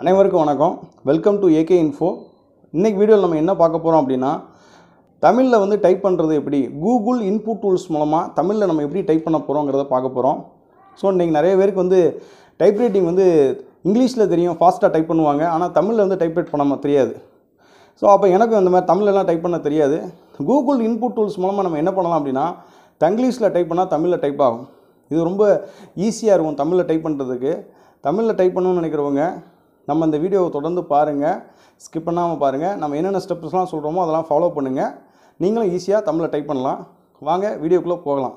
அனைவருக்கும் வணக்கம் welcome to AK info இன்றைக்கி வீடியோவில் நம்ம என்ன பார்க்க போகிறோம் அப்படின்னா தமிழில் வந்து டைப் பண்ணுறது எப்படி கூகுள் இன்புட் டூல்ஸ் மூலமாக தமிழில் நம்ம எப்படி டைப் பண்ண போகிறோங்கிறத பார்க்க போகிறோம் ஸோ இன்றைக்கி நிறைய பேருக்கு வந்து டைப்ரைட்டிங் வந்து இங்கிலீஷில் தெரியும் ஃபாஸ்ட்டாக டைப் பண்ணுவாங்க ஆனால் தமிழில் வந்து டைப்ரைட் பண்ணாமல் தெரியாது ஸோ அப்போ எனக்கும் இந்த மாதிரி தமிழெல்லாம் டைப் பண்ண தெரியாது கூகுள் இன்புட் டூல்ஸ் மூலமாக நம்ம என்ன பண்ணலாம் அப்படின்னா தங்கிலீஷில் டைப் பண்ணால் தமிழில் டைப் ஆகும் இது ரொம்ப ஈஸியாக இருக்கும் தமிழில் டைப் பண்ணுறதுக்கு தமிழில் டைப் பண்ணணும்னு நினைக்கிறவங்க நம்ம இந்த வீடியோவை தொடர்ந்து பாருங்கள் ஸ்கிப் பண்ணாமல் பாருங்கள் நம்ம என்னென்ன ஸ்டெப்ஸ்லாம் சொல்கிறோமோ அதெல்லாம் ஃபாலோ பண்ணுங்கள் நீங்களும் ஈஸியாக தமிழை டைப் பண்ணலாம் வாங்க வீடியோக்குள்ளே போகலாம்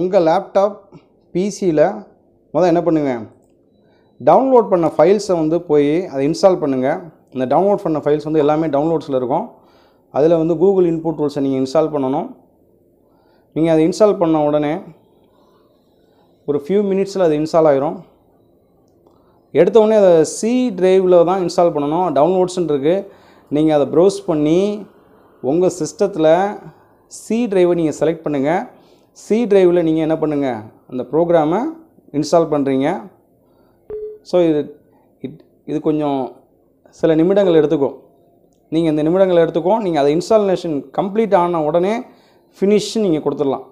உங்கள் லேப்டாப் பிசியில் முதல் என்ன பண்ணுங்கள் டவுன்லோட் பண்ண ஃபைல்ஸை வந்து போய் அதை இன்ஸ்டால் பண்ணுங்கள் இந்த டவுன்லோட் பண்ண ஃபைல்ஸ் வந்து எல்லாமே டவுன்லோட்ஸில் இருக்கும் அதில் வந்து கூகுள் இன்புட் ரூல்ஸை நீங்கள் இன்ஸ்டால் பண்ணணும் நீங்கள் அதை இன்ஸ்டால் பண்ண உடனே ஒரு ஃபியூ மினிட்ஸில் அது இன்ஸ்டால் ஆகிரும் எடுத்த உடனே அதை சி ட்ரைவில் தான் இன்ஸ்டால் பண்ணணும் டவுன்லோட்ஸ்ன்னு நீங்கள் அதை ப்ரௌஸ் பண்ணி உங்கள் சிஸ்டத்தில் சி ட்ரைவை நீங்கள் செலக்ட் பண்ணுங்கள் சி ட்ரைவில் நீங்கள் என்ன பண்ணுங்கள் அந்த ப்ரோக்ராமை இன்ஸ்டால் பண்ணுறீங்க ஸோ இது இட் இது கொஞ்சம் சில நிமிடங்கள் எடுத்துக்கும் நீங்கள் இந்த நிமிடங்கள் எடுத்துக்கும் நீங்கள் அதை இன்ஸ்டாலேஷன் கம்ப்ளீட் ஆன உடனே ஃபினிஷ் நீங்கள் கொடுத்துடலாம்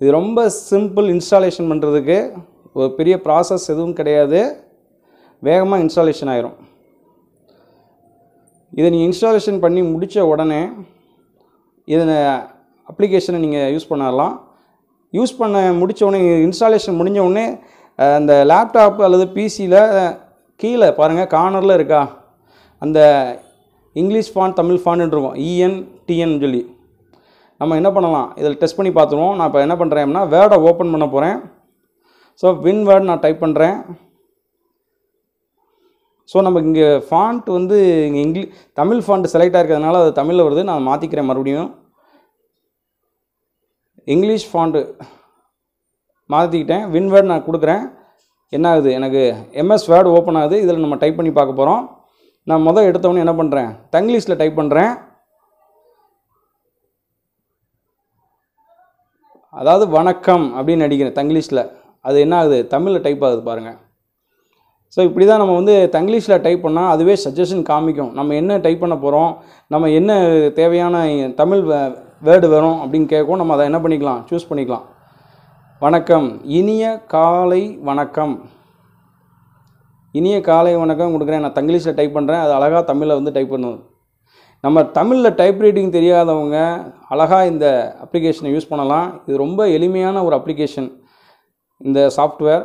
இது ரொம்ப சிம்பிள் இன்ஸ்டாலேஷன் பண்ணுறதுக்கு ஒரு பெரிய ப்ராசஸ் எதுவும் கிடையாது வேகமாக இன்ஸ்டாலேஷன் ஆயிரும் இதை நீங்கள் இன்ஸ்டாலேஷன் பண்ணி முடித்த உடனே இதை அப்ளிகேஷனை நீங்கள் யூஸ் பண்ணலாம் யூஸ் பண்ண முடித்த உடனே இன்ஸ்டாலேஷன் முடிஞ்ச உடனே அந்த லேப்டாப் அல்லது பிசியில் கீழே பாருங்கள் கார்னரில் இருக்கா அந்த இங்கிலீஷ் ஃபான் தமிழ் ஃபான் இருக்கும் இஎன் e டிஎன் சொல்லி நம்ம என்ன பண்ணலாம் இதில் டெஸ்ட் பண்ணி பார்த்துருவோம் நான் இப்போ என்ன பண்ணுறேன் அப்படின்னா வேர்டை ஓப்பன் பண்ண போகிறேன் ஸோ வின் வேர்டு நான் டைப் பண்ணுறேன் ஸோ நம்ம இங்கே ஃபாண்ட் வந்து இங்கே இங்கிலி தமிழ் ஃபாண்ட் செலக்ட் ஆகிருக்கிறதுனால அது தமிழில் வருது நான் மாற்றிக்கிறேன் மறுபடியும் இங்கிலீஷ் ஃபாண்ட்டு மாற்றிக்கிட்டேன் வேர்டு நான் கொடுக்குறேன் என்ன ஆகுது எனக்கு எம்எஸ் வேர்டு ஓப்பன் ஆகுது இதில் நம்ம டைப் பண்ணி பார்க்க போகிறோம் நான் முதல் எடுத்தவொடனே என்ன பண்ணுறேன் தங்கிலீஷில் டைப் பண்ணுறேன் அதாவது வணக்கம் அப்படின்னு நடிக்கிறேன் தங்கிலீஷில் அது என்ன ஆகுது தமிழில் டைப் ஆகுது பாருங்கள் ஸோ இப்படி தான் நம்ம வந்து தங்கிலீஷில் டைப் பண்ணால் அதுவே சஜஷன் காமிக்கும் நம்ம என்ன டைப் பண்ண போகிறோம் நம்ம என்ன தேவையான தமிழ் வேர்டு வரும் அப்படின்னு கேட்கும் நம்ம அதை என்ன பண்ணிக்கலாம் சூஸ் பண்ணிக்கலாம் வணக்கம் இனிய காலை வணக்கம் இனிய காலை வணக்கம் கொடுக்குறேன் நான் தங்கிலீஷில் டைப் பண்ணுறேன் அது அழகாக தமிழில் வந்து டைப் பண்ணுவோம் நம்ம தமிழில் டைப் ரைட்டிங் தெரியாதவங்க அழகாக இந்த அப்ளிகேஷனை யூஸ் பண்ணலாம் இது ரொம்ப எளிமையான ஒரு அப்ளிகேஷன் இந்த சாஃப்ட்வேர்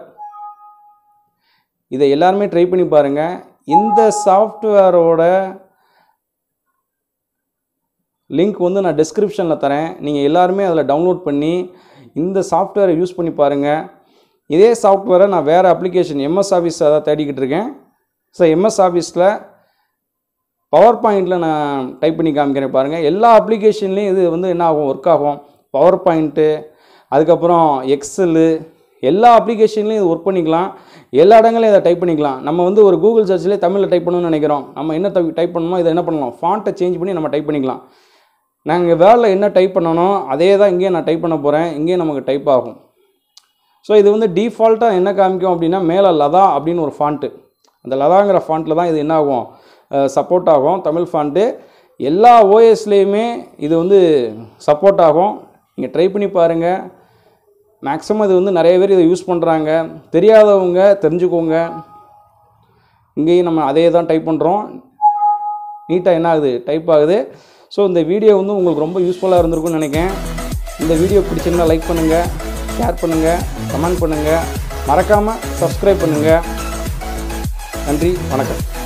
இதை எல்லாருமே ட்ரை பண்ணி பாருங்கள் இந்த சாஃப்ட்வேரோட லிங்க் வந்து நான் டிஸ்கிரிப்ஷனில் தரேன் நீங்கள் எல்லாருமே அதில் டவுன்லோட் பண்ணி இந்த சாஃப்ட்வேரை யூஸ் பண்ணி பாருங்கள் இதே சாஃப்ட்வேரை நான் வேறு அப்ளிகேஷன் எம்எஸ் ஆஃபீஸ் அதான் தேடிக்கிட்டு இருக்கேன் ஸோ எம்எஸ் ஆஃபீஸில் பவர் பாயிண்டில் நான் டைப் பண்ணி காமிக்கிறேன் பாருங்கள் எல்லா அப்ளிகேஷன்லேயும் இது வந்து என்ன ஆகும் ஒர்க் ஆகும் பவர் பாயிண்ட்டு அதுக்கப்புறம் எக்ஸலு எல்லா அப்ளிகேஷன்லையும் இது ஒர்க் பண்ணிக்கலாம் எல்லா இடங்களையும் இதை டைப் பண்ணிக்கலாம் நம்ம வந்து ஒரு கூகுள் சர்ச்சிலே தமிழில் டைப் பண்ணணும்னு நினைக்கிறோம் நம்ம என்ன டைப் பண்ணணுமோ இதை என்ன பண்ணலாம் ஃபாண்ட்டை சேஞ்ச் பண்ணி நம்ம டைப் பண்ணிக்கலாம் நாங்கள் வேலை என்ன டைப் பண்ணணும் அதே தான் இங்கேயே நான் டைப் பண்ண போகிறேன் இங்கேயும் நமக்கு டைப் ஆகும் ஸோ இது வந்து டிஃபால்ட்டாக என்ன காமிக்கும் அப்படின்னா மேலே லதா அப்படின்னு ஒரு ஃபாண்ட்டு அந்த லதாங்கிற ஃபாண்ட்டில் தான் இது என்ன ஆகும் சப்போர்ட் ஆகும் தமிழ் ஃபாண்ட்டு எல்லா ஓஎஸ்லேயுமே இது வந்து சப்போர்ட் ஆகும் நீங்கள் ட்ரை பண்ணி பாருங்கள் மேக்ஸிமம் இது வந்து நிறைய பேர் இதை யூஸ் பண்ணுறாங்க தெரியாதவங்க தெரிஞ்சுக்கோங்க இங்கேயும் நம்ம அதே தான் டைப் பண்ணுறோம் நீட்டாக என்ன ஆகுது டைப் ஆகுது ஸோ இந்த வீடியோ வந்து உங்களுக்கு ரொம்ப யூஸ்ஃபுல்லாக இருந்திருக்கும்னு நினைக்கிறேன் இந்த வீடியோ பிடிச்சிருந்தால் லைக் பண்ணுங்கள் ஷேர் பண்ணுங்கள் கமெண்ட் பண்ணுங்கள் மறக்காமல் சப்ஸ்கிரைப் பண்ணுங்கள் நன்றி வணக்கம்